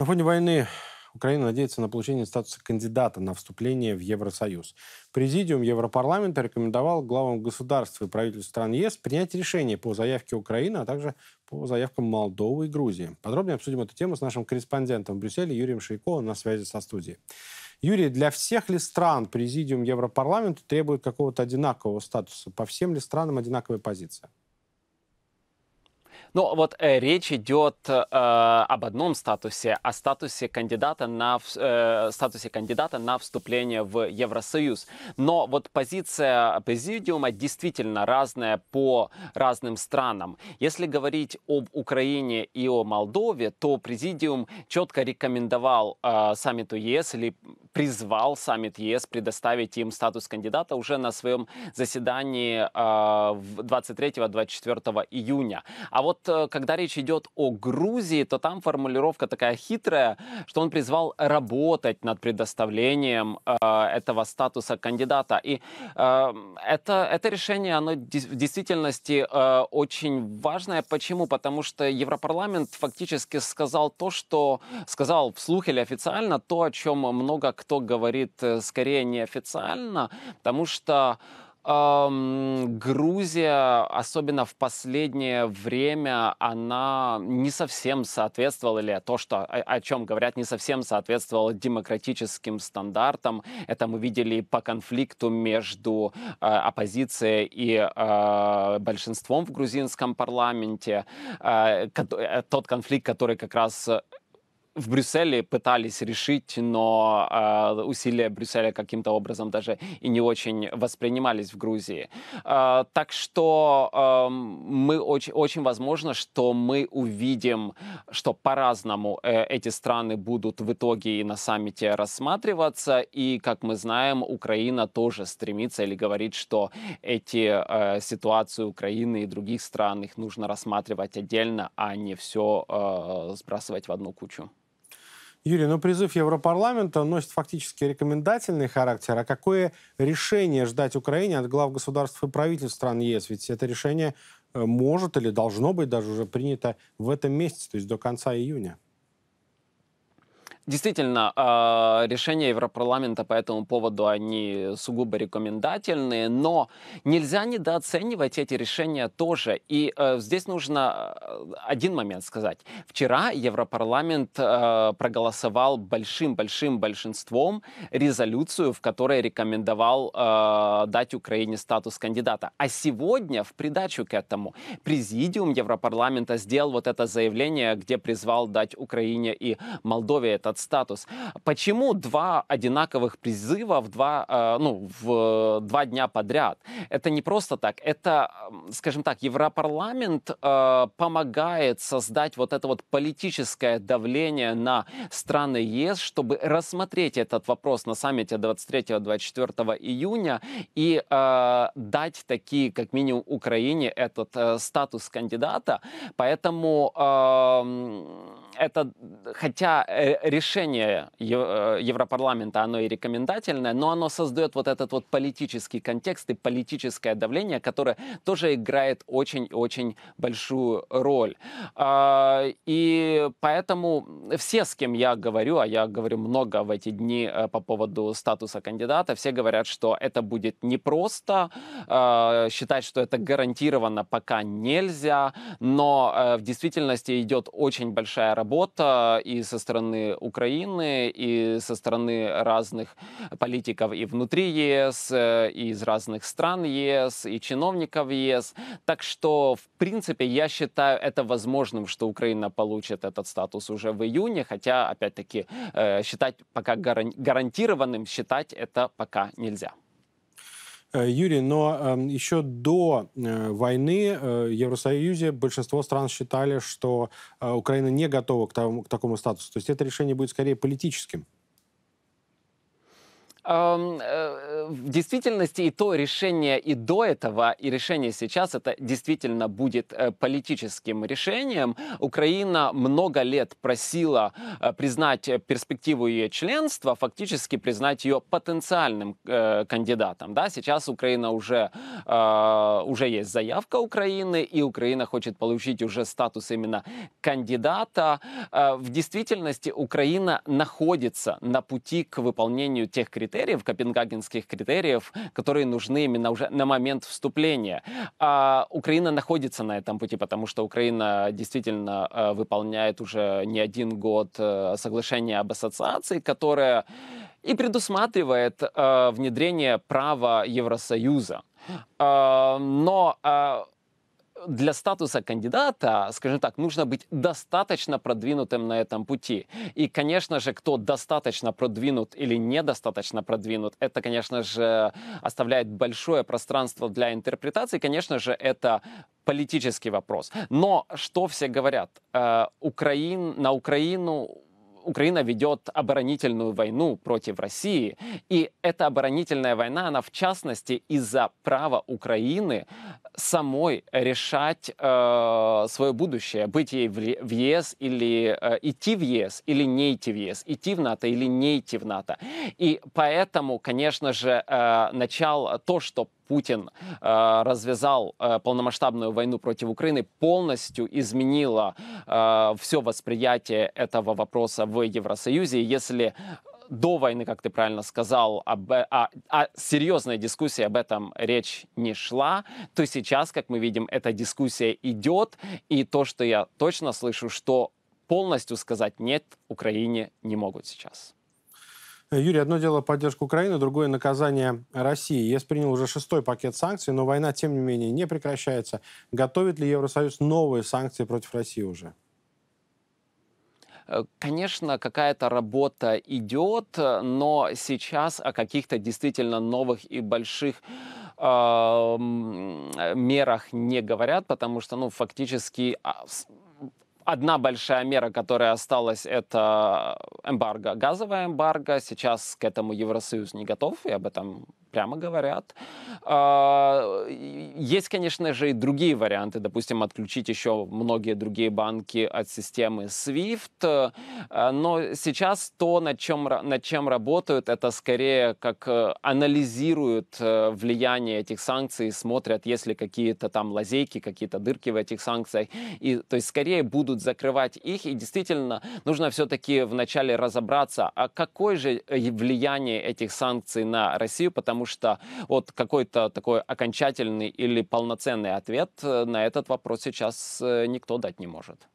На фоне войны Украина надеется на получение статуса кандидата на вступление в Евросоюз. Президиум Европарламента рекомендовал главам государств и правительств стран ЕС принять решение по заявке Украины, а также по заявкам Молдовы и Грузии. Подробнее обсудим эту тему с нашим корреспондентом в Брюсселе Юрием Шейко на связи со студией. Юрий, для всех ли стран президиум Европарламента требует какого-то одинакового статуса? По всем ли странам одинаковая позиция? Но вот э, речь идет э, об одном статусе, о статусе кандидата на э, статусе кандидата на вступление в Евросоюз. Но вот позиция президиума действительно разная по разным странам. Если говорить об Украине и о Молдове, то президиум четко рекомендовал э, саммиту ЕС или призвал саммит ЕС предоставить им статус кандидата уже на своем заседании 23-24 а, июня. А вот э, когда речь идет о Грузии, то там формулировка такая хитрая, что он призвал работать над предоставлением э, этого статуса кандидата. И э, это, это решение, оно в действительности очень важное. Почему? Потому что Европарламент фактически сказал то, что сказал вслух или официально то, о чем много кто говорит э, скорее неофициально, потому что эм, Грузия, особенно в последнее время, она не совсем соответствовала, или то, что, о, о чем говорят, не совсем соответствовала демократическим стандартам. Это мы видели по конфликту между э, оппозицией и э, большинством в грузинском парламенте. Э, э тот конфликт, который как раз в Брюсселе пытались решить, но э, усилия Брюсселя каким-то образом даже и не очень воспринимались в Грузии. Э, так что э, мы очень, очень возможно, что мы увидим, что по-разному э, эти страны будут в итоге и на саммите рассматриваться. И, как мы знаем, Украина тоже стремится или говорит, что эти э, ситуации Украины и других стран их нужно рассматривать отдельно, а не все э, сбрасывать в одну кучу. Юрий, но ну, призыв Европарламента носит фактически рекомендательный характер. А какое решение ждать Украине от глав государств и правительств стран ЕС? Ведь это решение э, может или должно быть даже уже принято в этом месяце, то есть до конца июня. Действительно, а, решения Европарламента по этому поводу, они сугубо рекомендательные, но нельзя недооценивать эти решения тоже. И э, здесь нужно э, один момент сказать. Вчера Европарламент э, проголосовал большим-большим большинством резолюцию, в которой рекомендовал дать Украине статус кандидата. А сегодня, в придачу к этому, президиум Европарламента сделал вот это заявление, где призвал дать Украине и Молдове это этот статус. Почему два одинаковых призыва в два, э, ну, в э, два дня подряд? Это не просто так. Это, скажем так, Европарламент э, помогает создать вот это вот политическое давление на страны ЕС, чтобы рассмотреть этот вопрос на саммите 23-24 июня и э, дать такие, как минимум, Украине этот э, статус кандидата. Поэтому э, это, хотя э, решение э, Европарламента, оно и рекомендательное, но оно создает вот этот вот политический контекст и политическое давление, которое тоже играет очень-очень большую роль. А, и поэтому все, с кем я говорю, а я говорю много в эти дни э, по поводу статуса кандидата, все говорят, что это будет непросто, считать, что это гарантированно пока нельзя, но в действительности идет очень большая работа и со стороны Украины, и со стороны разных политиков и внутри ЕС, э, и из разных стран ЕС, и чиновников ЕС. Так что, в принципе, я считаю это возможным, что Украина получит этот статус уже в июне, хотя, опять-таки, э, считать пока гарантированным, считать это пока нельзя. Э, Юрий, но эм, еще до э, войны э, в Евросоюзе большинство стран считали, что Украина не готова к, тому, к такому статусу. То есть это решение будет скорее политическим. Э, э, в действительности и то решение и до этого, и решение сейчас, это действительно будет э, политическим решением. Украина много лет просила признать перспективу ее членства, фактически признать ее потенциальным кандидатом. Да? Сейчас Украина уже, уже есть заявка Украины, и Украина хочет получить уже статус именно кандидата. в действительности Украина находится на пути к выполнению тех критериев критериев, копенгагенских критериев, которые нужны именно уже на момент вступления. А Украина находится на этом пути, потому что Украина действительно э, выполняет уже не один год э, соглашение об ассоциации, которое и предусматривает э, внедрение права Евросоюза. А, но а, для статуса кандидата, скажем так, нужно быть достаточно продвинутым на этом пути. И, конечно же, кто достаточно продвинут или недостаточно продвинут, это, конечно же, оставляет большое пространство для интерпретации. Конечно же, это политический вопрос. Но что все говорят? Э, Украин, на Украину Украина ведет оборонительную войну против России. И эта оборонительная война, она в частности из-за права Украины самой решать э, свое будущее, быть ей в ЕС или э, идти в ЕС или не идти в ЕС, идти в НАТО или не идти в НАТО. И поэтому, конечно же, э, начало, то, что Путин э, развязал э, полномасштабную войну против Украины, полностью изменила э, все восприятие этого вопроса в Евросоюзе. Если до войны, как ты правильно сказал, об, о, а, о а серьезной дискуссии об этом речь не шла, то сейчас, как мы видим, эта дискуссия идет, и то, что я точно слышу, что полностью сказать «нет» Украине не могут сейчас. Юрий, одно дело поддержка Украины, другое наказание России. ЕС принял уже шестой пакет санкций, но война, тем не менее, не прекращается. Готовит ли Евросоюз новые санкции против России уже? Э, конечно, какая-то работа идет, но сейчас о каких-то действительно новых и больших э, мерах не говорят, потому что, ну, фактически а, Одна большая мера, которая осталась, это эмбарго, газовая эмбарго. Сейчас к этому Евросоюз не готов, и об этом прямо говорят. А, есть, конечно же, и другие варианты. Допустим, отключить еще многие другие банки от системы SWIFT. А, но сейчас то, над чем, над чем работают, это скорее как э, анализируют э, влияние этих санкций, смотрят, есть ли какие-то там лазейки, какие-то дырки в этих санкциях. И, то есть скорее будут закрывать их. И действительно, нужно все-таки вначале разобраться, а какое же э, влияние этих санкций на Россию, потому потому что вот какой-то такой окончательный или полноценный ответ э, на этот вопрос сейчас э, никто дать не может.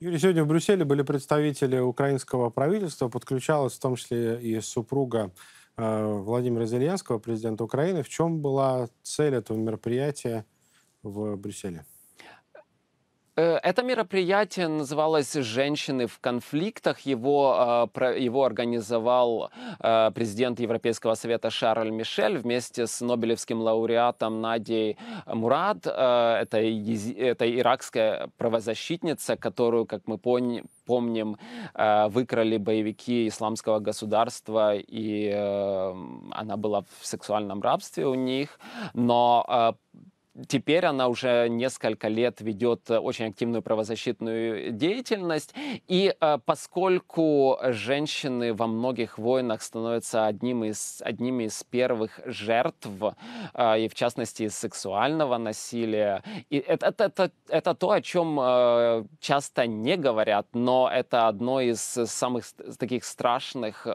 Юрий, сегодня в Брюсселе были представители украинского правительства, подключалась в том числе и супруга э, Владимира Зеленского, президента Украины. В чем была цель этого мероприятия в Брюсселе? Э, это мероприятие называлось «Женщины в конфликтах». Его, а, его организовал а, президент Европейского совета Шарль Мишель вместе с нобелевским лауреатом Надей Мурад. Э, это, это иракская правозащитница, которую, как мы помним, а, выкрали боевики исламского государства, и э, она была в сексуальном рабстве у них. Но Теперь она уже несколько лет ведет э, очень активную правозащитную деятельность. И э, поскольку женщины во многих войнах становятся одним из, одними из первых жертв, э, и в частности сексуального насилия, и это, это, это, это то, о чем часто не говорят, но это одно из самых таких страшных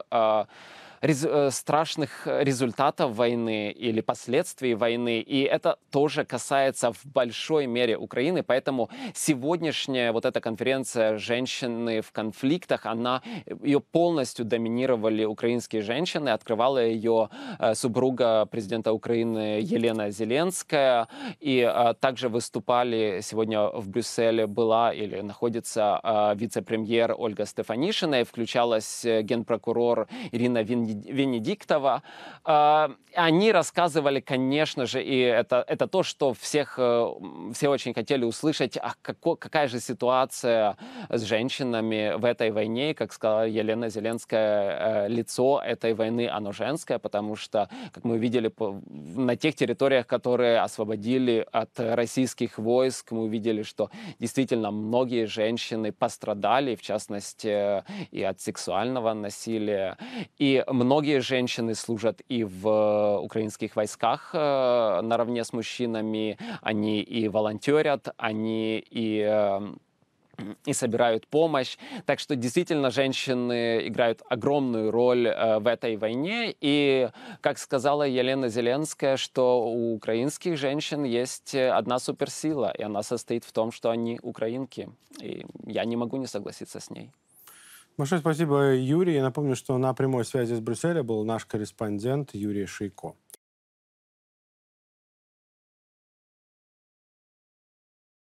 рез э, страшных результатов войны или последствий войны. И это тоже касается в большой мере Украины. Поэтому сегодняшняя вот эта конференция «Женщины в конфликтах», она э, ее полностью доминировали украинские женщины. Открывала ее э, супруга президента Украины Елена Зеленская. И э, также выступали сегодня в Брюсселе была или находится э, вице-премьер Ольга Стефанишина. И включалась э, генпрокурор Ирина Винни Венедиктова. А, они рассказывали, конечно же, и это, это то, что всех, э, все очень хотели услышать, а како, какая же ситуация с женщинами в этой войне. как сказала Елена Зеленская, э, лицо этой войны, оно женское, потому что, как мы видели, на тех территориях, которые освободили от российских войск, мы видели, что действительно многие женщины пострадали, в частности, э, и от сексуального насилия, и Многие женщины служат и в э, украинских войсках э, наравне с мужчинами. Они и волонтерят, они и э, и собирают помощь. Так что действительно женщины играют огромную роль э, в этой войне. И, как сказала Елена Зеленская, что у украинских женщин есть одна суперсила, и она состоит в том, что они украинки. И я не могу не согласиться с ней. Большое спасибо, Юрий. Я напомню, что на прямой связи с Брюсселя был наш корреспондент Юрий Шейко.